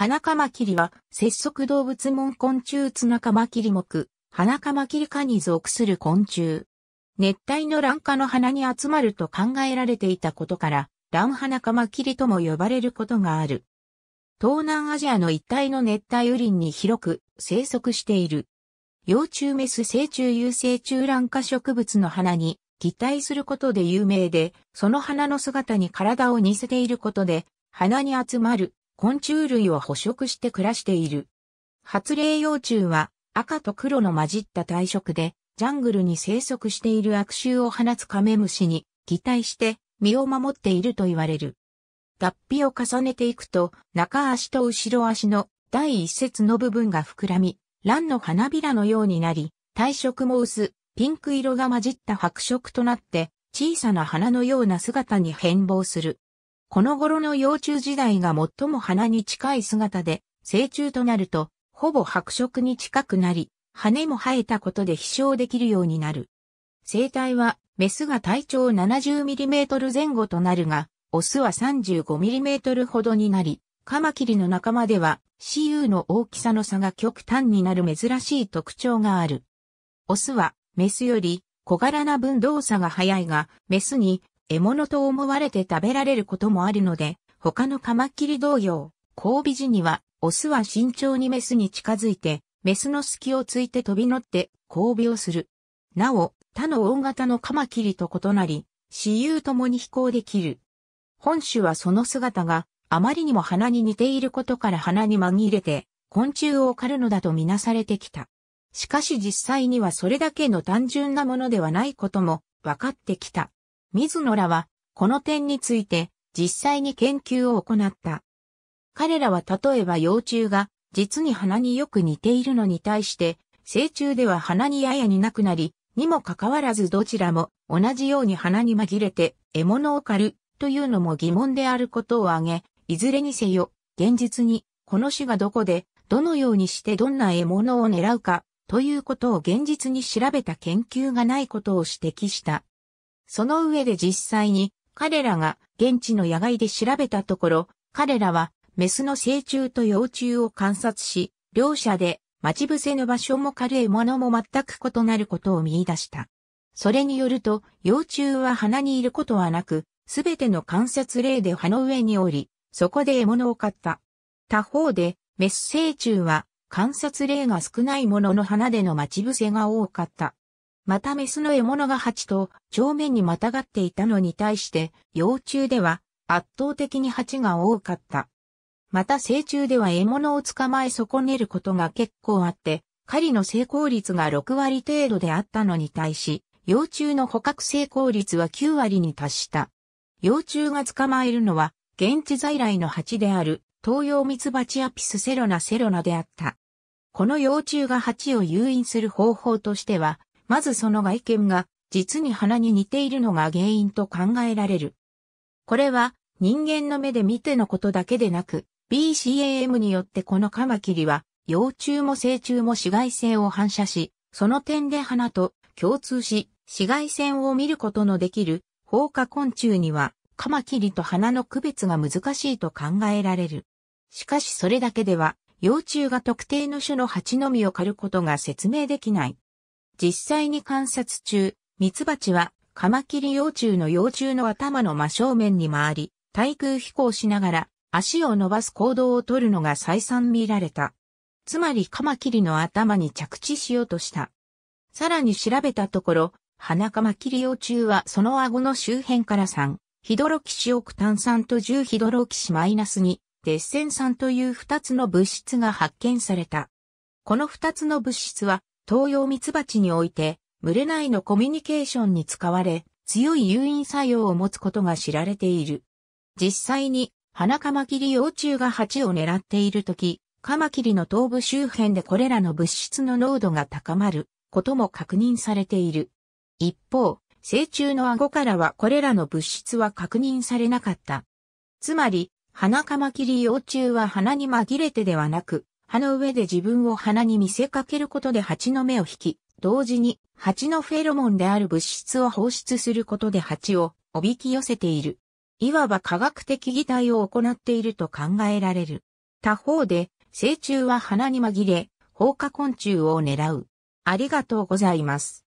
花カマキリは、節足動物門昆虫ツナカマキリ目、花カマキリ科に属する昆虫。熱帯の卵化の花に集まると考えられていたことから、卵花カマキリとも呼ばれることがある。東南アジアの一帯の熱帯雨林に広く生息している。幼虫メス成虫有成虫卵化植物の花に擬態することで有名で、その花の姿に体を似せていることで、花に集まる昆虫類を捕食して暮らしている。発令幼虫は赤と黒の混じった体色で、ジャングルに生息している悪臭を放つカメムシに擬態して身を守っていると言われる。脱皮を重ねていくと、中足と後ろ足の第一節の部分が膨らみ、蘭の花びらのようになり、体色も薄、ピンク色が混じった白色となって、小さな花のような姿に変貌する。この頃の幼虫時代が最も花に近い姿で、成虫となると、ほぼ白色に近くなり、羽も生えたことで飛翔できるようになる。生体は、メスが体長 70mm 前後となるが、オスは 35mm ほどになり、カマキリの仲間では、雌雄の大きさの差が極端になる珍しい特徴がある。オスは、メスより小柄な分動作が早いが、メスに獲物と思われて食べられることもあるので、他のカマキリ同様、交尾時には、オスは慎重にメスに近づいて、メスの隙をついて飛び乗って交尾をする。なお、他の大型のカマキリと異なり、私有ともに飛行できる。本種はその姿があまりにも鼻に似ていることから鼻に紛れて昆虫を狩るのだとみなされてきた。しかし実際にはそれだけの単純なものではないことも分かってきた。水野らは、この点について、実際に研究を行った。彼らは例えば幼虫が、実に花によく似ているのに対して、成虫では花にややになくなり、にもかかわらずどちらも同じように花に紛れて獲物を狩るというのも疑問であることを挙げ、いずれにせよ、現実にこの種がどこでどのようにしてどんな獲物を狙うかということを現実に調べた研究がないことを指摘した。その上で実際に彼らが現地の野外で調べたところ、彼らはメスの成虫と幼虫を観察し、両者で待ち伏せの場所も軽いものも全く異なることを見出した。それによると、幼虫は鼻にいることはなく、すべての観察例で葉の上におり、そこで獲物を買った。他方で、メス成虫は観察例が少ないものの花での待ち伏せが多かった。またメスの獲物が蜂と正面にまたがっていたのに対して、幼虫では圧倒的に蜂が多かった。また成虫では獲物を捕まえ損ねることが結構あって、狩りの成功率が6割程度であったのに対し、幼虫の捕獲成功率は9割に達した。幼虫が捕まえるのは、現地在来の蜂である、東洋ミツバチアピスセロナセロナであった。この幼虫が蜂を誘引する方法としては、まずその外見が実に鼻に似ているのが原因と考えられる。これは人間の目で見てのことだけでなく、BCAM によってこのカマキリは、幼虫も成虫も紫外線を反射し、その点で花と共通し、紫外線を見ることのできる、放火昆虫には、カマキリと花の区別が難しいと考えられる。しかしそれだけでは、幼虫が特定の種の蜂の実を狩ることが説明できない。実際に観察中、ミツバチはカマキリ幼虫の幼虫の頭の真正面に回り、対空飛行しながら足を伸ばす行動をとるのが再三見られた。つまりカマキリの頭に着地しようとした。さらに調べたところ、花カマキリ幼虫はその顎の周辺から3、ヒドロキシオクタン酸と10ヒドロキシマイナス2、デッセン酸という2つの物質が発見された。この2つの物質は東洋ミツバチにおいて、群れ内のコミュニケーションに使われ、強い誘引作用を持つことが知られている。実際に、花カマキリ幼虫が蜂を狙っているとき、カマキリの頭部周辺でこれらの物質の濃度が高まることも確認されている。一方、成虫の顎からはこれらの物質は確認されなかった。つまり、花カマキリ幼虫は花に紛れてではなく、葉の上で自分を鼻に見せかけることで蜂の目を引き、同時に蜂のフェロモンである物質を放出することで蜂をおびき寄せている。いわば科学的擬態を行っていると考えられる。他方で、成虫は鼻に紛れ、放火昆虫を狙う。ありがとうございます。